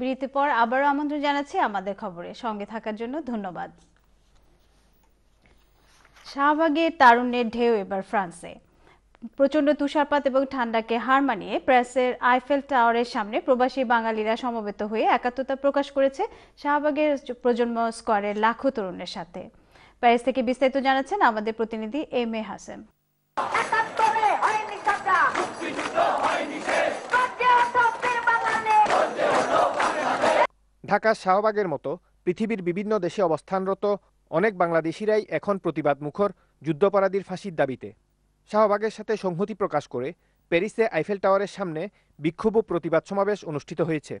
বিরতির পর আবারও আমন্ত্রণ জানাচ্ছি আমাদের খবরে সঙ্গে থাকার জন্য ধন্যবাদ শাহবাগে তারুণ্যের ঢেউ এবার ফ্রান্সে প্রচণ্ড তুষারপাত এবং ঠান্ডাকে হার মানিয়ে প্রেসের আইফেল টাওয়ারের সামনে প্রবাসী বাঙালিরা সমবেত হয়ে একাত্মতা প্রকাশ করেছে শাহবাগের প্রজন্ম স্কোয়ারের লাখো তরুণের সাথে প্যারিস থেকে বিস্তারিত জানাচ্ছেন আমাদের প্রতিনিধি এম এ হাসেম ঢাকার শাহবাগের মতো পৃথিবীর বিভিন্ন দেশে অবস্থানরত অনেক বাংলাদেশিরাই এখন প্রতিবাদ মুখর যুদ্ধপরাধীর ফাঁসির দাবিতে শাহবাগের সাথে সংহতি প্রকাশ করে প্যারিসে আইফেল টাওয়ারের সামনে বিক্ষোভ প্রতিবাদ সমাবেশ অনুষ্ঠিত হয়েছে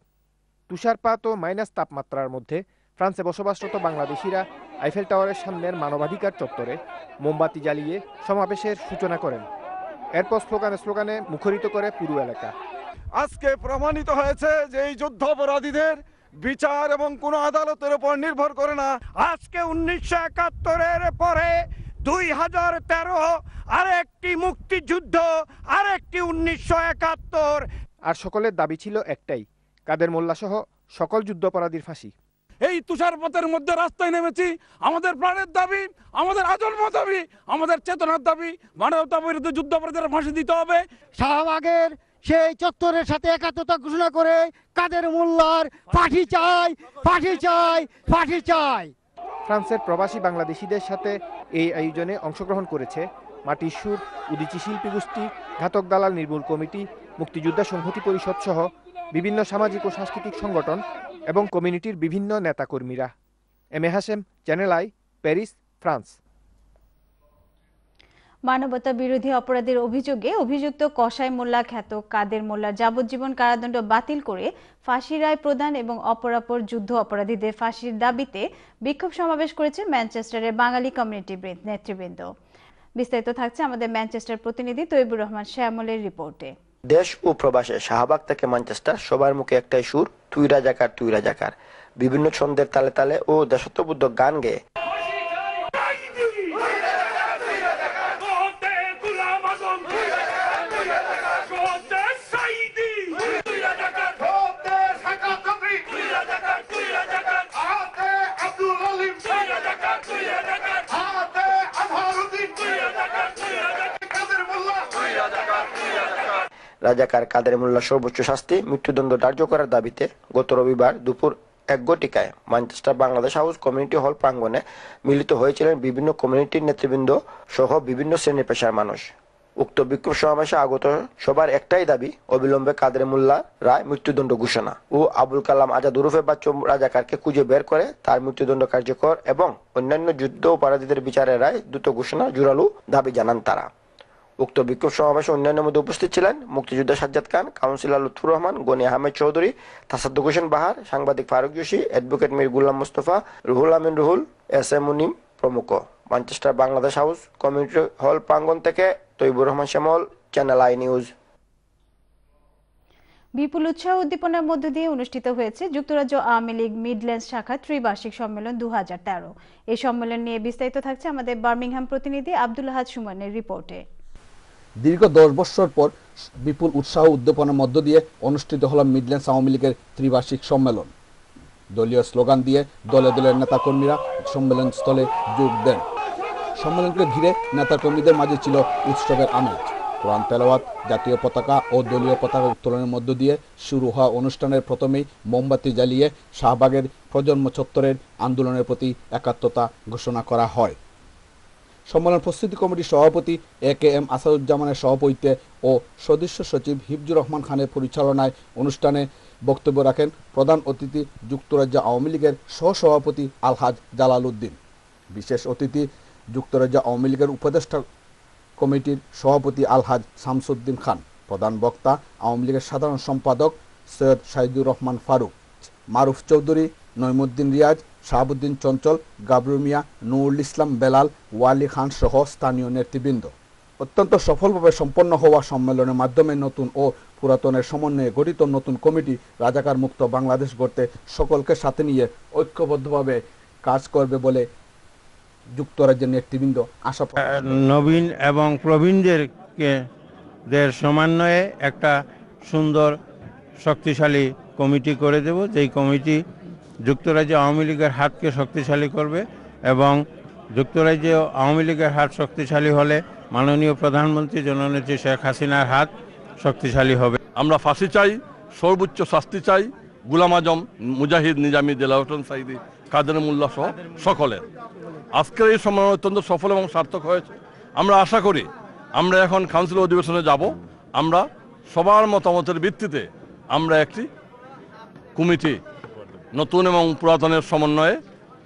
তুষারপাত ও মাইনাস তাপমাত্রার মধ্যে ফ্রান্সে বসবাসরত বাংলাদেশিরা আইফেল টাওয়ারের সামনের মানবাধিকার চত্বরে মোমবাতি জ্বালিয়ে সমাবেশের সূচনা করেন এরপর স্লোগানে স্লোগানে মুখরিত করে পুরো এলাকা আজকে প্রমাণিত হয়েছে যে এই যুদ্ধাপরাধীদের বিচার এবং কোনো আদালতের উপর নির্ভর করে না আজকে উনিশশো একাত্তরের পরে দুই হাজার তেরো আরেকটি মুক্তিযুদ্ধ আরেকটি উনিশশো একাত্তর আর সকলের দাবি ছিল একটাই কাদের মোল্লাসহ সকল যুদ্ধপরাধীর ফাঁসি এই তুষারপথের মধ্যে রাস্তায় নেমেছি আমাদের প্রাণের দাবি আমাদের আজন্ম দাবি আমাদের চেতনার দাবি মানবতা বিরুদ্ধে যুদ্ধাপরাধের ফাঁসি দিতে হবে শাহবাগের সেই চত্বরের সাথে একাত্মতা ঘোষণা করে কাদের মোল্লার ফাঁসি চাই ফাঁসি চাই ফাঁসি চাই ফ্রান্সের প্রবাসী বাংলাদেশিদের সাথে এই আয়োজনে অংশগ্রহণ করেছে মাটির সুর উদীচী শিল্পী গোষ্ঠী ঘাতক দালাল নির্মূল কমিটি মুক্তিযোদ্ধা সংহতি পরিষদ সহ বিভিন্ন সামাজিক ও সাংস্কৃতিক সংগঠন এবং কমিউনিটির বিভিন্ন নেতাকর্মীরা M A Hashem Channel I Paris France মানবতা বিরোধী অপরাধের অভিযোগে অভিযুক্ত কসাই মোল্লা খ্যাত কাদের মোল্লার যাবজ্জীবন কারাদণ্ড বাতিল করে ফাঁসি রায় প্রদান এবং অপরাপর যুদ্ধ অপরাধীদের ফাঁসির দাবিতে বিক্ষোভ সমাবেশ করেছে ম্যানচেস্টারের বাঙালি কমিউনিটি নেতৃবৃন্দ বিস্তারিত থাকছে আমাদের ম্যানচেস্টার প্রতিনিধি তৈবুর রহমান শ্যামলের রিপোর্টে দেশ ও প্রবাসে শাহবাগ থেকে ম্যানচেস্টার সবার মুখে একটাই সুর তুই রাজাকার তুই রাজাকার বিভিন্ন ছন্দের তালে তালে ও দেশত্ববোধক গান গেয়ে রাজাকার কাদের মোল্লা সর্বোচ্চ শাস্তি মৃত্যুদণ্ড ধার্য করার দাবিতে গত রবিবার দুপুর এক গটিকায় Manchester Bangladesh House community hall প্রাঙ্গণে মিলিত হয়েছিলেন বিভিন্ন কমিউনিটির নেতৃবৃন্দ সহ বিভিন্ন শ্রেণী পেশার মানুষ উক্ত বিক্ষোভ সমাবেশে আগত সবার একটাই দাবি অবিলম্বে কাদের মোল্লা রায় মৃত্যুদণ্ড ঘোষণা ও আবুল কালাম আজাদ উরুফে বাচ্চ রাজাকারকে খুঁজে বের করে তার মৃত্যুদণ্ড কার্যকর এবং অন্যান্য যুদ্ধ অপরাধীদের বিচারের রায় দ্রুত ঘোষণা জোরালো দাবি জানান তারা উক্ত বিক্ষোভ সমাবেশে অন্যান্যের মধ্যে উপস্থিত ছিলেন মুক্তিযোদ্ধা সাজ্জাদ খান কাউন্সিলর লুৎফুর রহমান গনি আহমেদ চৌধুরী তাসাদ্দুক হোসেন বাহার সাংবাদিক Faruk Joshi advocate Mir Gulam Mustafa Ruhul Amin Ruhul S M Munim প্রমুখ Manchester Bangladesh House community hall প্রাঙ্গন থেকে Taibur Rahman Shyamal Channel I news বিপুল উৎসাহ উদ্দীপনার মধ্য দিয়ে অনুষ্ঠিত হয়েছে যুক্তরাজ্য আওয়ামী লীগ মিডল্যান্ড শাখা ত্রিবার্ষিক সম্মেলন দু এই সম্মেলন নিয়ে বিস্তারিত থাকছে আমাদের বার্মিংহাম প্রতিনিধি আব্দুল হাজ সুমনের রিপোর্টে দীর্ঘ দশ বছর পর বিপুল উৎসাহ উদ্যাপনের মধ্য দিয়ে অনুষ্ঠিত হল মিডল্যান্ডস আওয়ামী লীগের ত্রিবার্ষিক সম্মেলন দলীয় স্লোগান দিয়ে দলে দলের নেতাকর্মীরা সম্মেলন স্থলে যোগ দেন সম্মেলনকে ঘিরে নেতাকর্মীদের মাঝে ছিল উৎসবের আমেজ কোরআন তেলাওয়াত জাতীয় পতাকা ও দলীয় পতাকা উত্তোলনের মধ্য দিয়ে শুরু হওয়া অনুষ্ঠানের প্রথমেই মোমবাতি জ্বালিয়ে শাহবাগের প্রজন্ম চত্বরের আন্দোলনের প্রতি একাত্মতা ঘোষণা করা হয় সম্মেলন প্রস্তুতি কমিটির সভাপতি এ কে এম আসাদুজ্জামানের সভাপতিত্বে ও সদস্য সচিব হিফজুর রহমান খানের পরিচালনায় অনুষ্ঠানে বক্তব্য রাখেন প্রধান অতিথি যুক্তরাজ্য আওয়ামী লীগের সহসভাপতি আলহাজ জালাল উদ্দিন বিশেষ অতিথি যুক্তরাজ্য আওয়ামী লীগের উপদেষ্টা কমিটির সভাপতি আলহাজ শামসুদ্দিন খান প্রধান বক্তা আওয়ামী লীগের সাধারণ সম্পাদক সৈয়দ সাইদুর রহমান ফারুক মারুফ চৌধুরী নৈমুদ্দিন রিয়াজ শাহাবুদ্দিন চঞ্চল গাবরুমিয়া নুরুল ইসলাম বেলাল ওয়ালি খান সহ স্থানীয় নেতৃবৃন্দ অত্যন্ত সফলভাবে সম্পন্ন হওয়া সম্মেলনের মাধ্যমে নতুন ও পুরাতনের সমন্বয়ে গঠিত নতুন কমিটি রাজাকার মুক্ত বাংলাদেশ গড়তে সকলকে সাথে নিয়ে ঐক্যবদ্ধভাবে কাজ করবে বলে যুক্তরাজ্যের নেতৃবৃন্দ আশা নবীন এবং প্রবীণদেরকে সমন্বয়ে একটা সুন্দর শক্তিশালী কমিটি করে দেব যেই কমিটি যুক্তরাজ্যে আওয়ামী লীগের হাতকে শক্তিশালী করবে এবং যুক্তরাজ্যে আওয়ামী লীগের হাত শক্তিশালী হলে মাননীয় প্রধানমন্ত্রী জননেত্রী শেখ হাসিনার হাত শক্তিশালী হবে আমরা ফাঁসি চাই সর্বোচ্চ শাস্তি চাই গুলাম আজম মুজাহিদ নিজামী দেলাহটন সাইদি কাদের মোল্লা সহ সকলের আজকের এই সম্মেলন অত্যন্ত সফল এবং সার্থক হয়েছে আমরা আশা করি আমরা এখন কাউন্সিল অধিবেশনে যাব আমরা সবার মতামতের ভিত্তিতে আমরা একটি কমিটি নতুন এবং পুরাতনের সমন্বয়ে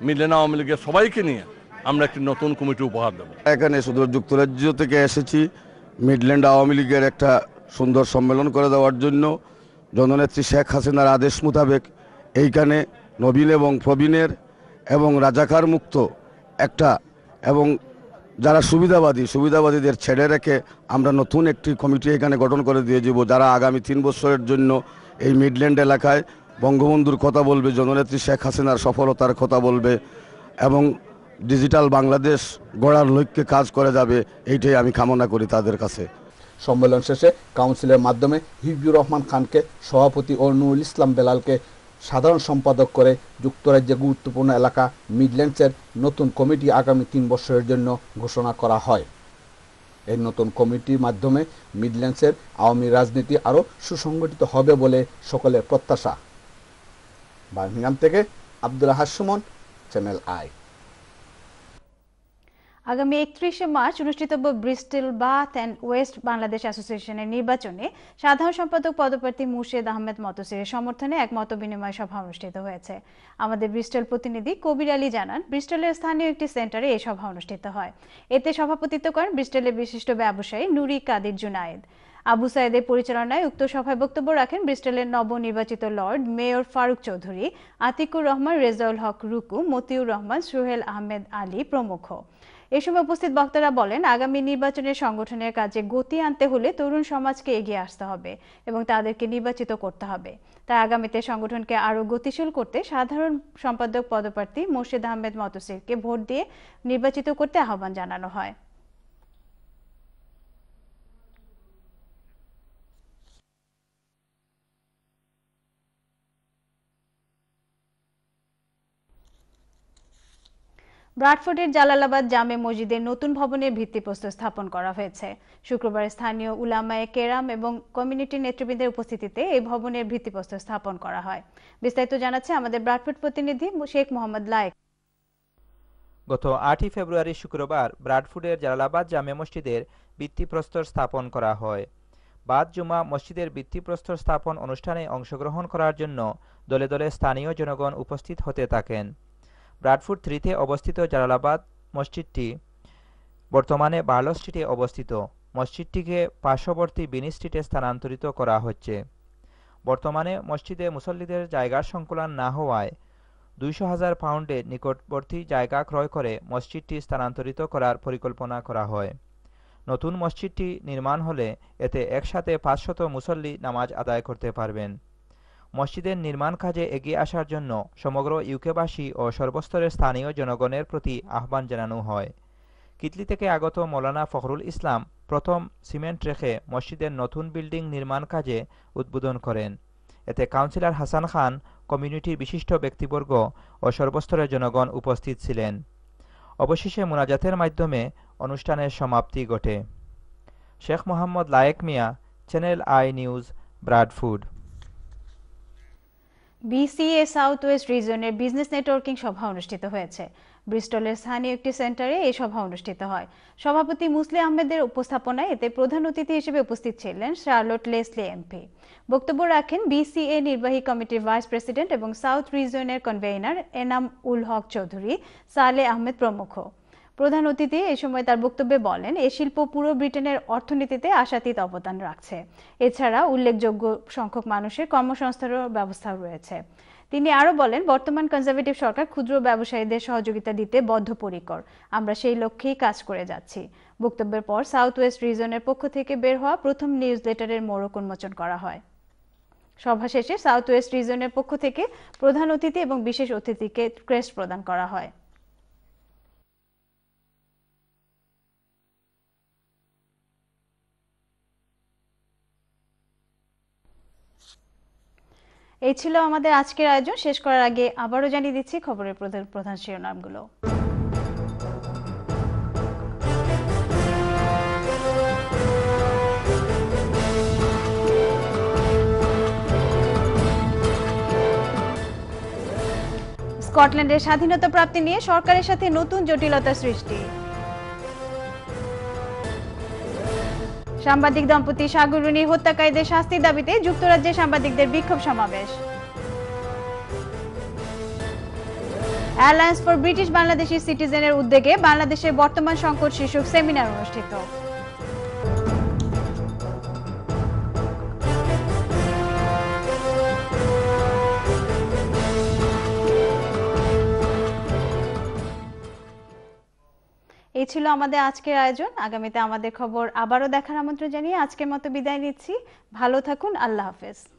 মিলেন আওয়ামী লীগের সবাইকে নিয়ে আমরা একটি নতুন কমিটি উপহার দেব এখানে শুধু যুক্তরাজ্য থেকে এসেছি মিডল্যান্ড আওয়ামী লীগের একটা সুন্দর সম্মেলন করে দেওয়ার জন্য জননেত্রী শেখ হাসিনার আদেশ মোতাবেক এইখানে নবীন এবং প্রবীণের এবং রাজাকার মুক্ত একটা এবং যারা সুবিধাবাদী সুবিধাবাদীদের ছেড়ে রেখে আমরা নতুন একটি কমিটি এখানে গঠন করে দিয়ে যাব যারা আগামী তিন বছরের জন্য এই মিডল্যান্ড এলাকায় বঙ্গবন্ধুর কথা বলবে জননেত্রী শেখ হাসিনার সফলতার কথা বলবে এবং ডিজিটাল বাংলাদেশ গড়ার লক্ষ্যে কাজ করে যাবে এইটাই আমি কামনা করি তাদের কাছে সম্মেলন শেষে কাউন্সিলের মাধ্যমে হিবিউর রহমান খানকে সভাপতি ও নুরুল ইসলাম বেলালকে সাধারণ সম্পাদক করে যুক্তরাজ্যে গুরুত্বপূর্ণ এলাকা মিডল্যান্ডসের নতুন কমিটি আগামী তিন বছরের জন্য ঘোষণা করা হয় এই নতুন কমিটির মাধ্যমে মিডল্যান্ডসের আওয়ামী রাজনীতি আরও সুসংগঠিত হবে বলে সকলের প্রত্যাশা বার্মিংহাম থেকে আব্দুল হাসমন চ্যানেল আই আগামী একত্রিশে মার্চ অনুষ্ঠিতব্য Bristol Bath and West Bangladesh অ্যাসোসিয়েশনের নির্বাচনে সাধারণ সম্পাদক পদপ্রার্থী মুর্শেদ আহমেদ মতসির সমর্থনে এক মত বিনিময় সভা অনুষ্ঠিত হয়েছে আমাদের ব্রিস্টেল প্রতিনিধি কবির আলী জানান ব্রিস্টেলের স্থানীয় একটি সেন্টারে এই সভা অনুষ্ঠিত হয় এতে সভাপতিত্ব করেন ব্রিস্টেলের বিশিষ্ট ব্যবসায়ী নুরি কাদির জুনায়েদ আবু সাইদের পরিচালনায় উক্ত সভায় বক্তব্য রাখেন ব্রিস্টেলের নবনির্বাচিত লর্ড মেয়র ফারুক চৌধুরী আতিকুর রহমান রেজাউল হক রুকু মতিউর রহমান সোহেল আহমেদ আলী প্রমুখ এ সময় উপস্থিত বক্তারা বলেন আগামী নির্বাচনের সংগঠনের কাজে গতি আনতে হলে তরুণ সমাজকে এগিয়ে আসতে হবে এবং তাদেরকে নির্বাচিত করতে হবে তাই আগামীতে সংগঠনকে আরও গতিশীল করতে সাধারণ সম্পাদক পদপ্রার্থী মোর্শেদ আহমেদ মতসিরকে ভোট দিয়ে নির্বাচিত করতে আহ্বান জানানো হয় ব্রাডফোর্ডের জালালাবাদ জামে মসজিদের নতুন ভবনের ভিত্তিপ্রস্তর স্থাপন করা হয়েছে শুক্রবার স্থানীয় উলামায়ে কেরাম এবং কমিউনিটি নেতৃবৃন্দের উপস্থিতিতে এই ভবনের ভিত্তিপ্রস্তর স্থাপন করা হয় বিস্তারিত জানাচ্ছে আমাদের ব্রাডফোর্ড প্রতিনিধি শেখ মোহাম্মদ লায়েক গত আটই ফেব্রুয়ারি শুক্রবার ব্রাডফুডের জালালাবাদ জামে মসজিদের ভিত্তিপ্রস্তর স্থাপন করা হয় বাদ জুমা মসজিদের ভিত্তিপ্রস্তর স্থাপন অনুষ্ঠানে অংশগ্রহণ করার জন্য দলে দলে স্থানীয় জনগণ উপস্থিত হতে থাকেন ব্রাডফুড থ্রিতে অবস্থিত জালালাবাদ মসজিদটি বর্তমানে বার্লো স্ট্রিটে অবস্থিত মসজিদটিকে পার্শ্ববর্তী বিনি স্ট্রিটে স্থানান্তরিত করা হচ্ছে বর্তমানে মসজিদে মুসল্লিদের জায়গার সংকুলন না হওয়ায় দুইশো হাজার পাউন্ডে নিকটবর্তী জায়গা ক্রয় করে মসজিদটি স্থানান্তরিত করার পরিকল্পনা করা হয় নতুন মসজিদটি নির্মাণ হলে এতে একসাথে পাঁচশত মুসল্লি নামাজ আদায় করতে পারবেন মসজিদের নির্মাণ কাজে এগিয়ে আসার জন্য সমগ্র ইউকেবাসী ও সর্বস্তরের স্থানীয় জনগণের প্রতি আহ্বান জানানো হয় কিতলি থেকে আগত মৌলানা ফখরুল ইসলাম প্রথম সিমেন্ট রেখে মসজিদের নতুন বিল্ডিং নির্মাণ কাজে উদ্বোধন করেন এতে কাউন্সিলর হাসান খান কমিউনিটির বিশিষ্ট ব্যক্তিবর্গ ও সর্বস্তরের জনগণ উপস্থিত ছিলেন অবশেষে মোনাজাতের মাধ্যমে অনুষ্ঠানের সমাপ্তি ঘটে Sheikh Mohammad Layek Mia Channel I news Bradford BCA South West রিজনের বিজনেস নেটওয়ার্কিং সভা অনুষ্ঠিত হয়েছে ব্রিস্টলের স্থানীয় একটি সেন্টারে এই সভা অনুষ্ঠিত হয় সভাপতি মুসলে আহমেদের উপস্থাপনায় এতে প্রধান অতিথি হিসেবে উপস্থিত ছিলেন শার্লট লেসলি এমপি বক্তব্য রাখেন বিসিএ নির্বাহী কমিটির ভাইস প্রেসিডেন্ট এবং সাউথ রিজনের কনভেইনার এনাম উল হক চৌধুরী সালে আহমেদ প্রমুখ প্রধান অতিথি এ সময় তার বক্তব্যে বলেন এ শিল্প পুরো ব্রিটেনের অর্থনীতিতে আশাতীত অবদান রাখছে এছাড়া উল্লেখযোগ্য সংখ্যক মানুষের কর্মসংস্থানও ব্যবস্থা রয়েছে তিনি আরও বলেন বর্তমান কনজারভেটিভ সরকার ক্ষুদ্র ব্যবসায়ীদের সহযোগিতা দিতে বদ্ধপরিকর আমরা সেই লক্ষ্যেই কাজ করে যাচ্ছি বক্তব্যের পর সাউথ ওয়েস্ট রিজনের পক্ষ থেকে বের হওয়া প্রথম নিউজ লেটারের মোড়ক উন্মোচন করা হয় সভা শেষে সাউথ ওয়েস্ট রিজনের পক্ষ থেকে প্রধান অতিথি এবং বিশেষ অতিথিকে ক্রেস্ট প্রদান করা হয় এই ছিল আমাদের আজকের আয়োজন শেষ করার আগে আবারও জানিয়ে দিচ্ছি খবরের প্রধান প্রধান শিরোনামগুলো স্কটল্যান্ডের স্বাধীনতা প্রাপ্তি নিয়ে সরকারের সাথে নতুন জটিলতা সৃষ্টি সাংবাদিক দম্পতি সাগরুনি হত্যাকারীদের শাস্তি দাবিতে যুক্তরাজ্যে সাংবাদিকদের বিক্ষোভ সমাবেশ অ্যালায়েন্স ফর ব্রিটিশ বাংলাদেশি সিটিজেনের উদ্যোগে বাংলাদেশের বর্তমান সংকট শীর্ষক সেমিনার অনুষ্ঠিত এই ছিল আমাদের আজকের আয়োজন আগামীতে আমাদের খবর আবারও দেখার আমন্ত্রণ জানিয়ে আজকের মতো বিদায় নিচ্ছি ভালো থাকুন আল্লাহ হাফেজ